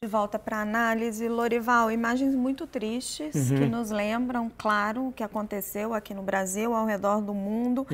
De volta para análise, Lorival, imagens muito tristes uhum. que nos lembram, claro, o que aconteceu aqui no Brasil, ao redor do mundo.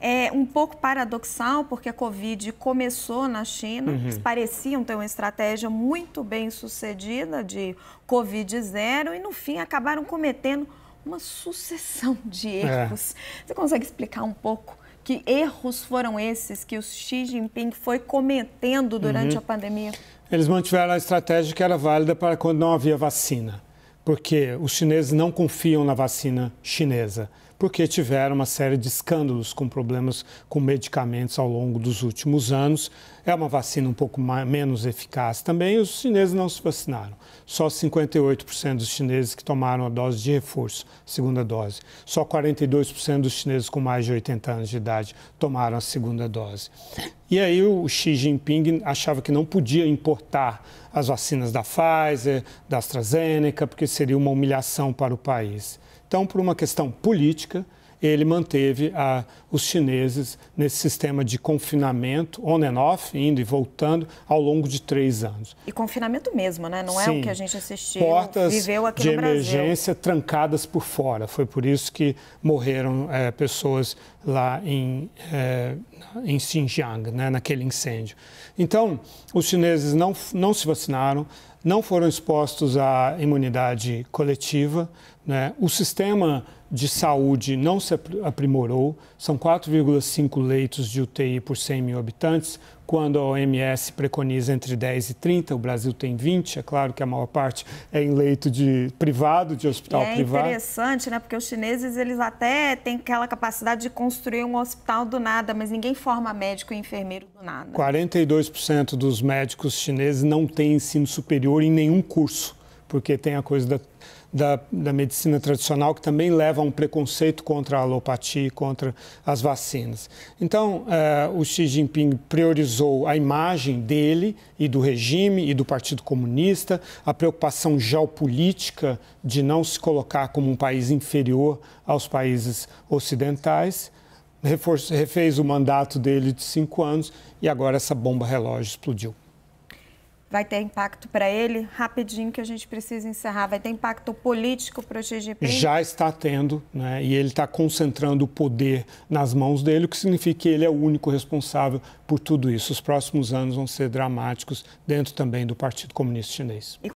É, é um pouco paradoxal, porque a Covid começou na China, uhum. eles pareciam ter uma estratégia muito bem sucedida de Covid zero e, no fim, acabaram cometendo uma sucessão de é. erros. É. Você consegue explicar um pouco que erros foram esses que o Xi Jinping foi cometendo durante uhum. a pandemia? eles mantiveram a estratégia que era válida para quando não havia vacina, porque os chineses não confiam na vacina chinesa porque tiveram uma série de escândalos com problemas com medicamentos ao longo dos últimos anos. É uma vacina um pouco mais, menos eficaz também. Os chineses não se vacinaram. Só 58% dos chineses que tomaram a dose de reforço, segunda dose. Só 42% dos chineses com mais de 80 anos de idade tomaram a segunda dose. E aí o Xi Jinping achava que não podia importar as vacinas da Pfizer, da AstraZeneca, porque seria uma humilhação para o país. Então, por uma questão política, ele manteve a, os chineses nesse sistema de confinamento on and off, indo e voltando, ao longo de três anos. E confinamento mesmo, né? Não Sim, é o que a gente assistiu, portas viveu aqui no Brasil. de emergência trancadas por fora. Foi por isso que morreram é, pessoas lá em, é, em Xinjiang, né? naquele incêndio. Então, os chineses não, não se vacinaram, não foram expostos à imunidade coletiva. Né? O sistema de saúde não se aprimorou, são 4,5 leitos de UTI por 100 mil habitantes, quando a OMS preconiza entre 10 e 30, o Brasil tem 20. É claro que a maior parte é em leito de privado, de hospital é privado. É interessante, né? Porque os chineses eles até têm aquela capacidade de construir um hospital do nada, mas ninguém forma médico e enfermeiro do nada. 42% dos médicos chineses não têm ensino superior em nenhum curso, porque tem a coisa da da, da medicina tradicional, que também leva a um preconceito contra a alopatia e contra as vacinas. Então, uh, o Xi Jinping priorizou a imagem dele e do regime e do Partido Comunista, a preocupação geopolítica de não se colocar como um país inferior aos países ocidentais reforço, refez o mandato dele de cinco anos e agora essa bomba relógio explodiu vai ter impacto para ele, rapidinho que a gente precisa encerrar, vai ter impacto político para o GGP? Já está tendo, né? e ele está concentrando o poder nas mãos dele, o que significa que ele é o único responsável por tudo isso. Os próximos anos vão ser dramáticos dentro também do Partido Comunista Chinês. E